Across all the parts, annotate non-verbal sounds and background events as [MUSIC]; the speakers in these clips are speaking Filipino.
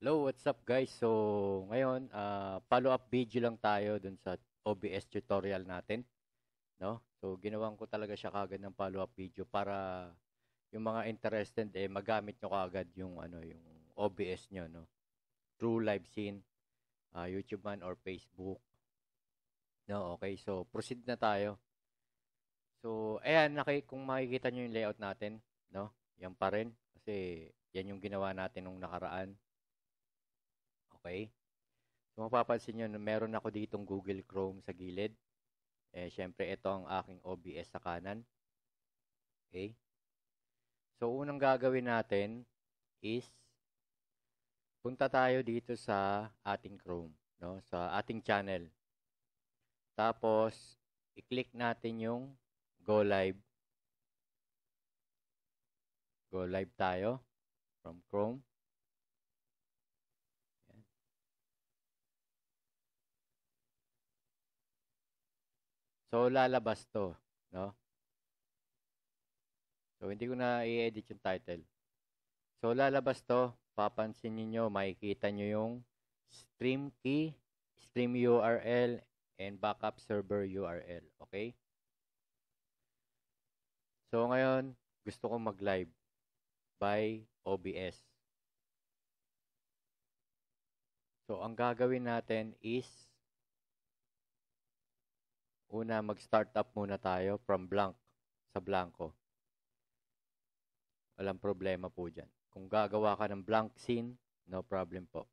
Hello, what's up guys? So, ngayon, uh, follow-up video lang tayo dun sa OBS tutorial natin. No? So, ginawan ko talaga siya kagad ng follow-up video para yung mga interested eh magamit nyo kagad yung ano yung OBS nyo no through live scene uh, YouTube man or Facebook no okay so proceed na tayo so ayan naki kung makikita nyo yung layout natin no yan pa rin kasi yan yung ginawa natin nung nakaraan Okay? So mapapansin nyo, meron ako ditong Google Chrome sa gilid. Eh, syempre, ito ang aking OBS sa kanan. Okay? So, unang gagawin natin is punta tayo dito sa ating Chrome, no? sa ating channel. Tapos, i-click natin yung Go Live. Go Live tayo from Chrome. So, lalabas to. No? So, hindi ko na i-edit yung title. So, lalabas to. Papansin niyo makikita niyo yung stream key, stream URL, and backup server URL. Okay? So, ngayon, gusto kong mag-live by OBS. So, ang gagawin natin is Una, mag-start up muna tayo from blank sa blanco. Walang problema po dyan. Kung gagawa ka ng blank scene, no problem po.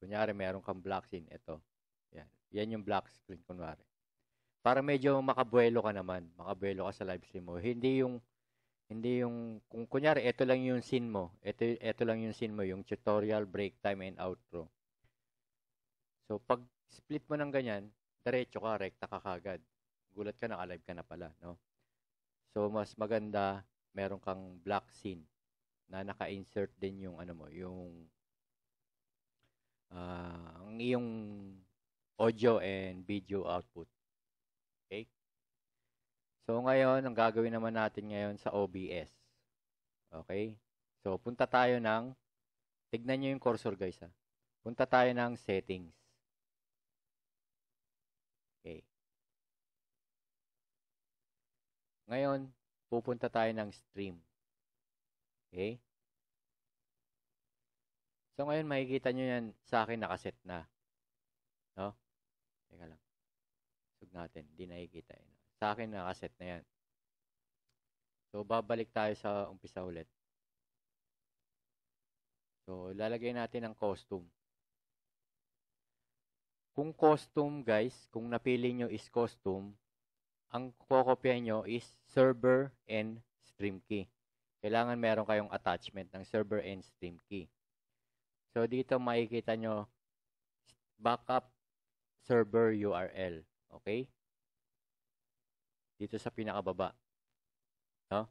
Kunyari, meron kang black scene. Ito. Yan. Yan yung black screen, kunwari. Para medyo makabuelo ka naman. Makabuelo ka sa live stream mo. Hindi yung hindi yung kung kunyari ito lang yung scene mo, ito ito lang yung scene mo, yung tutorial break time and outro. So pag split mo ng ganyan, diretso ka, rekta ka kagad. Gulat ka na, alive ka na pala, no? So, mas maganda, meron kang black scene na naka-insert din yung ano mo, yung uh, ang iyong audio and video output. Okay? So, ngayon, ang gagawin naman natin ngayon sa OBS. Okay? So, punta tayo ng, tignan nyo yung cursor guys ha. Punta tayo ng settings. Okay. Ngayon, pupunta tayo ng stream. Okay? So, ngayon, makikita nyo yan sa akin nakaset na. No? Teka lang. Sug natin. Hindi nakikita. Yun. Sa akin nakaset na yan. So, babalik tayo sa umpisa ulit. So, lalagay natin ang costume. Kung custom, guys, kung napili nyo is custom, ang kokopya nyo is server and stream key. Kailangan meron kayong attachment ng server and stream key. So, dito makikita nyo backup server URL. Okay? Dito sa pinakababa. No?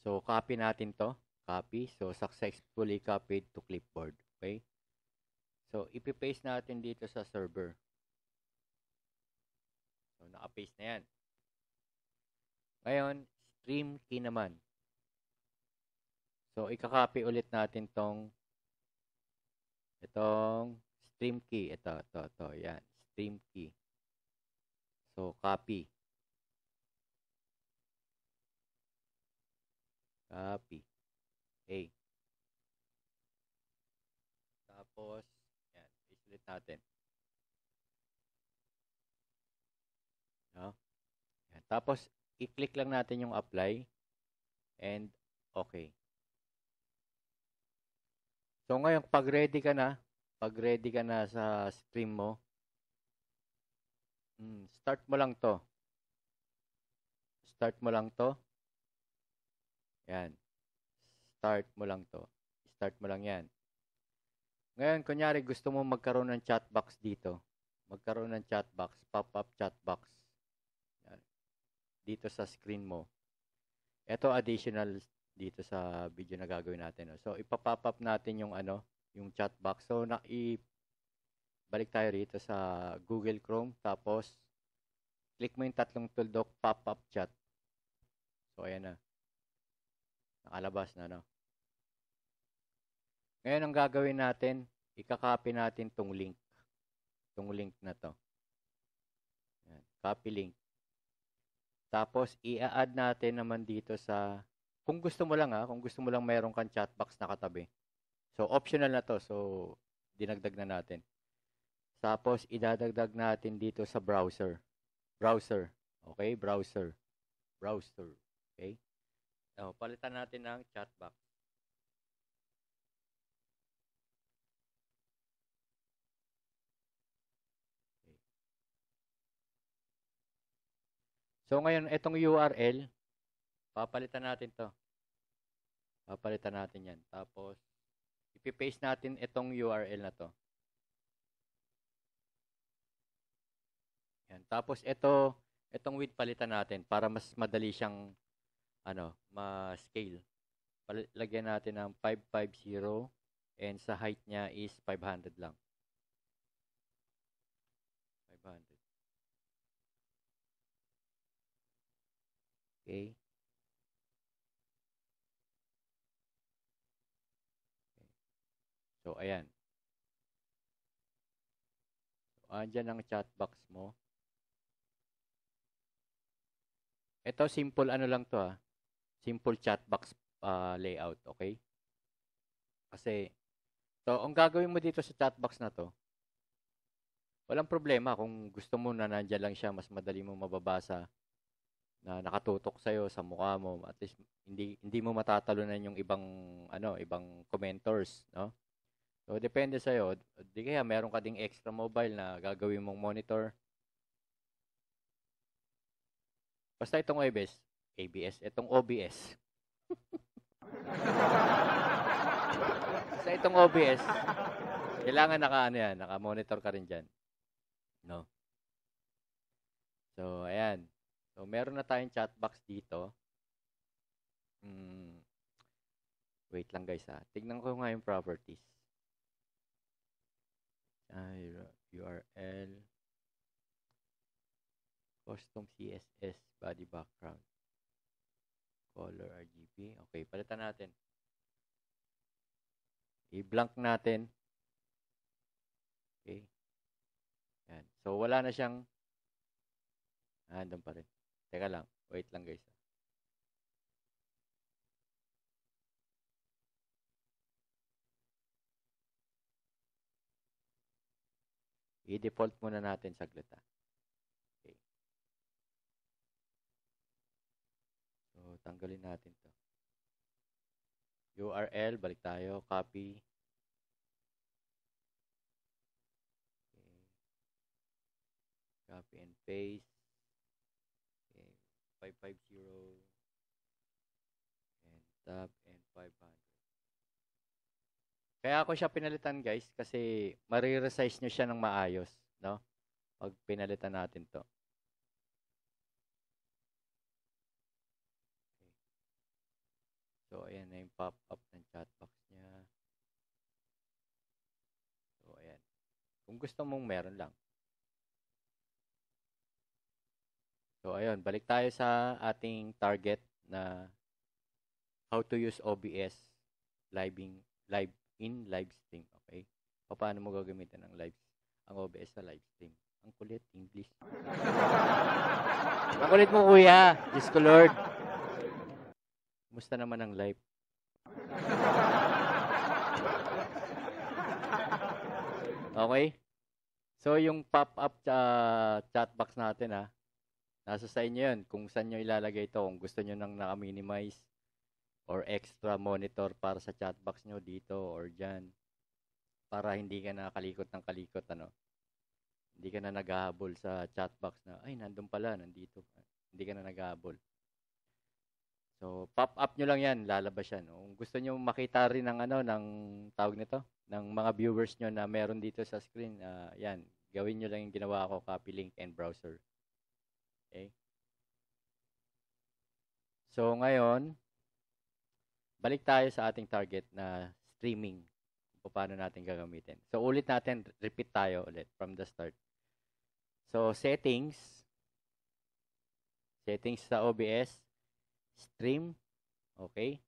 So, copy natin to. Copy. So, successfully copied to clipboard. Okay? So, ipipaste natin dito sa server. So, naka-paste na yan. Ngayon, stream key naman. So, ikakopy ulit natin tong itong stream key. Ito, ito, ito. Yan. Stream key. So, copy. Copy. A. Tapos, gamit natin. No? Yan. Tapos, i-click lang natin yung apply and okay. So ngayon, pag ready ka na, pag ready ka na sa stream mo, hmm, start mo lang to. Start mo lang to. Yan. Start mo lang to. Start mo lang yan. Ngayon, kunyari gusto mo magkaroon ng chat box dito. Magkaroon ng chat box, pop-up chat box. Dito sa screen mo. Ito additional dito sa video na gagawin natin. So, ipapop up natin yung ano, yung chat box. So, na balik tayo rito sa Google Chrome. Tapos, click mo yung tatlong tuldok, pop-up chat. So, ayan na. Nakalabas na, no? Ngayon ang gagawin natin, ikakopy natin tong link. Tong link na to. Yan, copy link. Tapos i-add natin naman dito sa kung gusto mo lang ha, ah, kung gusto mo lang mayroon kang chat box na katabi. So optional na to. So dinagdag na natin. Tapos idadagdag natin dito sa browser. Browser. Okay, browser. Browser. Okay? So, palitan natin ng chat box. So ngayon, itong URL, papalitan natin to. Papalitan natin yan. Tapos, ipipaste natin itong URL na to. Yan. Tapos, ito, itong width palitan natin para mas madali siyang ano, ma-scale. Lagyan natin ng 550 and sa height niya is 500 lang. Okay? okay. So, ayan. So, andyan ang chat box mo. Ito, simple ano lang to ha. Ah. Simple chat box uh, layout, okay? Kasi, so, ang gagawin mo dito sa chat box na to, walang problema kung gusto mo na nandyan lang siya, mas madali mo mababasa na nakatutok sa iyo sa mukha mo at least hindi hindi mo matatalunan yung ibang ano ibang commenters no so depende sa iyo di kaya meron ka ding extra mobile na gagawin mong monitor basta itong ABS ABS itong OBS sa itong OBS kailangan naka ano yan naka-monitor ka rin diyan no so ayan So, meron na tayong chat box dito. Mm, wait lang guys ha. Ah. Tignan ko nga yung properties. Ay, ah, URL. Custom CSS body background. Color RGB. Okay, palitan natin. I-blank natin. Okay. Yan. So, wala na siyang ah, andun pa rin. Teka lang. Wait lang guys. I-default muna natin saglit ah. Okay. So, tanggalin natin to. URL, balik tayo. Copy. Okay. Copy and paste. 550 and tab and 500. Kaya ako siya pinalitan guys kasi mariresize nyo siya ng maayos. No? Pag pinalitan natin to. So, ayan na yung pop-up ng chat box niya. So, ayan. Kung gusto mong meron lang. So ayun, balik tayo sa ating target na how to use OBS live live in live stream, okay? paano mo gagamitin ang live ang OBS sa live stream? Ang kulit English. [LAUGHS] ang kulit mo kuya, Diyos ko Lord. Kumusta naman ang live? [LAUGHS] Okay? So yung pop-up uh, chat box natin ha, ah, Nasa sa inyo yun kung saan nyo ilalagay ito. Kung gusto nyo nang naka-minimize or extra monitor para sa chat box nyo dito or dyan para hindi ka na kalikot ng kalikot ano hindi ka na naghahabol sa chat box na ay nandun pala nandito hindi ka na naghahabol so pop up nyo lang yan lalabas yan no? kung gusto nyo makita rin ng ano ng tawag nito ng mga viewers nyo na meron dito sa screen uh, yan gawin nyo lang yung ginawa ko copy link and browser Okay? So ngayon, balik tayo sa ating target na streaming kung paano natin gagamitin. So ulit natin, repeat tayo ulit from the start. So settings, settings sa OBS, stream, okay?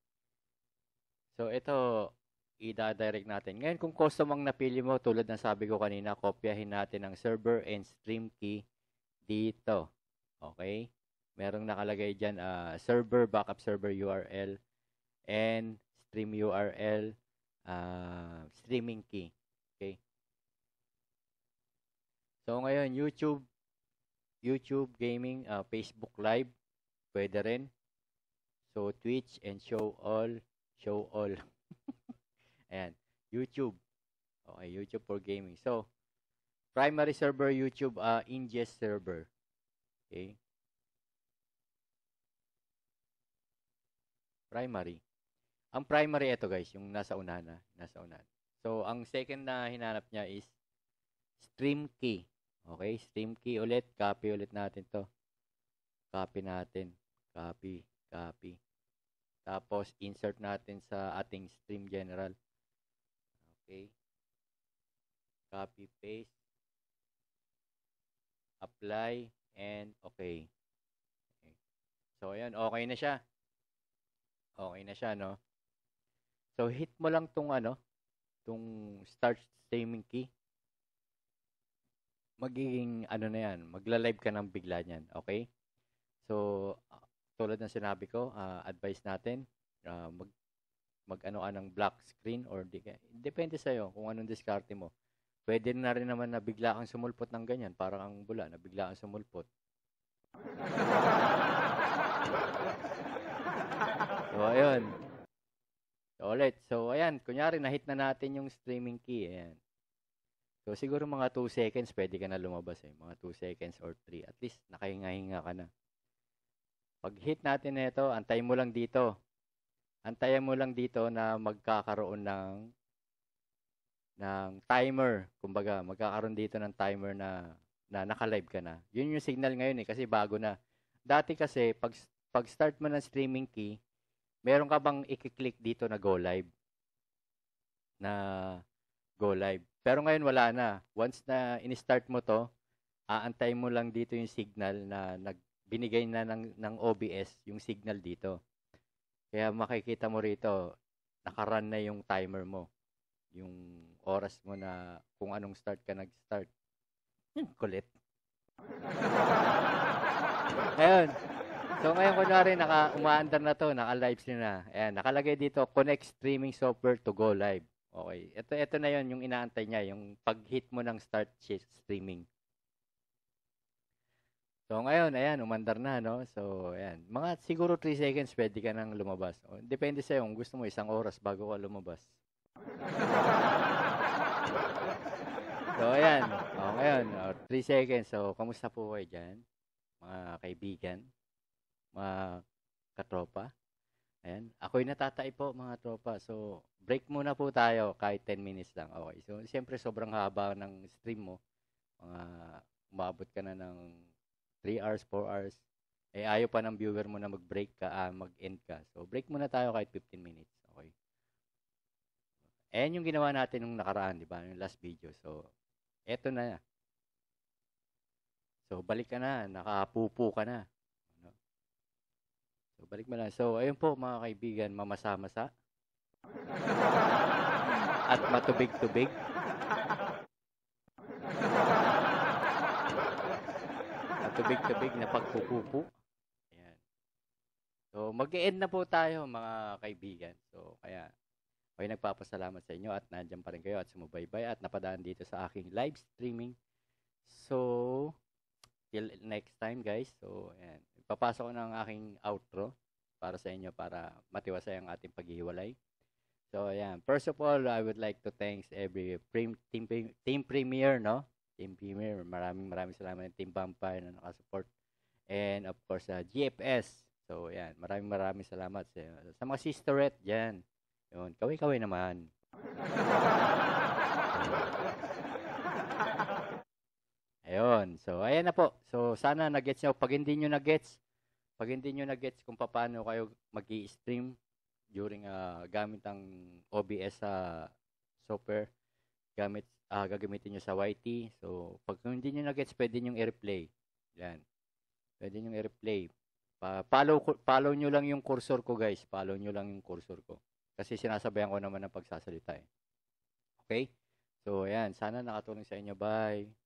So ito, ida direct natin. Ngayon, kung custom ang napili mo, tulad ng sabi ko kanina, kopyahin natin ang server and stream key dito. Okay? Merong nakalagay dyan, uh, server, backup server URL, and stream URL, uh, ah, streaming key. Okay? So, ngayon, YouTube, YouTube Gaming, uh, Facebook Live, pwede rin. So, Twitch and show all, show all. [LAUGHS] Ayan, YouTube. Okay, YouTube for gaming. So, primary server, YouTube uh, ingest server. Okay? Primary. Ang primary ito guys, yung nasa una na, nasa una. So, ang second na hinanap niya is stream key. Okay, stream key ulit. Copy ulit natin to. Copy natin. Copy, copy. Tapos, insert natin sa ating stream general. Okay. Copy, paste. Apply and okay. okay. So, ayan, okay na siya. Okay na siya, no? So, hit mo lang tong ano, tong start streaming key. Magiging ano na yan, magla-live ka ng bigla niyan, okay? So, tulad ng sinabi ko, uh, advice natin, uh, mag, mag ano ng black screen or di, depende iyo kung anong diskarte mo. Pwede na rin naman na bigla kang sumulpot ng ganyan, parang ang bula, na bigla kang sumulpot. so, ayun. So, ulit. So, ayan. Kunyari, nahit na natin yung streaming key. Ayan. So, siguro mga 2 seconds, pwede ka na lumabas eh. Mga 2 seconds or 3. At least, nakahinga-hinga ka na. Pag hit natin nito, antay mo lang dito. Antayin mo lang dito na magkakaroon ng ng timer. Kumbaga, magkakaroon dito ng timer na na naka-live ka na. Yun yung signal ngayon eh kasi bago na. Dati kasi pag pag start mo ng streaming key, meron ka bang i-click dito na go live? Na go live. Pero ngayon wala na. Once na in-start mo to, aantay mo lang dito yung signal na nagbinigay na ng, ng OBS yung signal dito. Kaya makikita mo rito, nakarun na yung timer mo. Yung oras mo na kung anong start ka nag-start. Yung hmm, kulit. [LAUGHS] Ayun. So ngayon kunwari naka umaandar na to, naka-live sila na. Ayan, nakalagay dito connect streaming software to go live. Okay. Ito ito na 'yon yung inaantay niya, yung pag-hit mo ng start streaming. So ngayon, ayan, umandar na, no? So, ayan. Mga siguro 3 seconds pwede ka nang lumabas. O, depende sa'yo kung gusto mo isang oras bago ka lumabas. [LAUGHS] So, ayan. O, oh, ngayon, 3 seconds. So, kamusta po kayo dyan? Mga kaibigan, mga katropa. Ayan. Ako'y natatay po, mga tropa. So, break muna po tayo kahit 10 minutes lang. Okay. So, siyempre, sobrang haba ng stream mo. Mga umabot ka na ng 3 hours, 4 hours. Eh, ayaw pa ng viewer mo na mag-break ka, ah, mag-end ka. So, break muna tayo kahit 15 minutes. Okay. Ayan yung ginawa natin nung nakaraan, di ba? Yung last video. So, Eto na. So, balik ka na. Nakapupo ka na. Ano? So, balik mo na. So, ayun po mga kaibigan, mamasama-sa. [LAUGHS] At matubig-tubig. Matubig-tubig na pagpupupo. Ayan. So, mag-e-end na po tayo mga kaibigan. So, kaya Okay, nagpapasalamat sa inyo at nandiyan pa rin kayo at sumubaybay at napadaan dito sa aking live streaming. So, till next time guys. So, ayan. Papasok ko ng aking outro para sa inyo para matiwasay ang ating paghihiwalay. So, ayan. First of all, I would like to thanks every prim, team, team premier, no? Team premier. Maraming maraming salamat ng Team Vampire na nakasupport. And of course, uh, ah, GFS. So, ayan. Maraming maraming salamat sa, sa mga sisterette dyan. Yun, kaway-kaway naman. [LAUGHS] Ayun. So, ayan na po. So, sana na-gets nyo. Pag hindi niyo na-gets, pag hindi niyo na-gets kung paano kayo magi stream during uh, gamit ang OBS sa uh, software, gamit, uh, gagamitin niyo sa YT. So, pag hindi niyo na-gets, pwede nyo i-replay. Yan. Pwede niyo i-replay. Pa follow, follow niyo lang yung cursor ko, guys. Follow niyo lang yung cursor ko. Kasi sinasabayan ko naman ng pagsasalita eh. Okay? So, ayan. Sana nakatulong sa inyo. Bye!